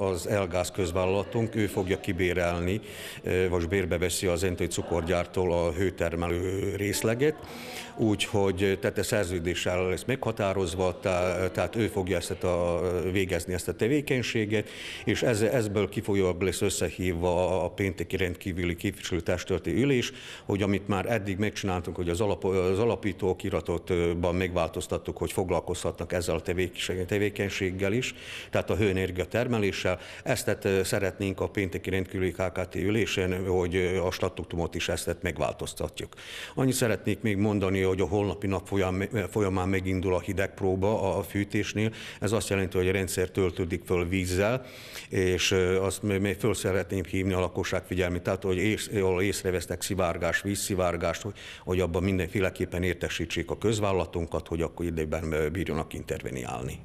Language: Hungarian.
Az Elgáz közvállalatunk, ő fogja kibérelni, vagy bérbe veszi az Entői cukorgyártól a hőtermelő részleget, úgyhogy tehát a szerződéssel lesz meghatározva, tehát ő fogja ezt a, végezni ezt a tevékenységet, és ez, ezből kifolyólag lesz összehívva a pénteki rendkívüli képviselőtestületi ülés, hogy amit már eddig megcsináltunk, hogy az, alap, az alapító kiratotban megváltoztattuk, hogy foglalkozhatnak ezzel a tevékenységgel is, tehát a hőenergia termelés kérdéssel. Ezt szeretnénk a pénteki rendkívüli KKT ülésen, hogy a statutumot is ezt megváltoztatjuk. Annyit szeretnék még mondani, hogy a holnapi nap folyamán megindul a hidegpróba a fűtésnél. Ez azt jelenti, hogy a rendszer töltődik föl vízzel, és azt még föl szeretném hívni a lakosság figyelmét, tehát hogy ész, jól észrevesztek szivárgás, vízszivárgást, hogy, hogy abban mindenféleképpen értesítsék a közvállalatunkat, hogy akkor időben bírjanak interveniálni.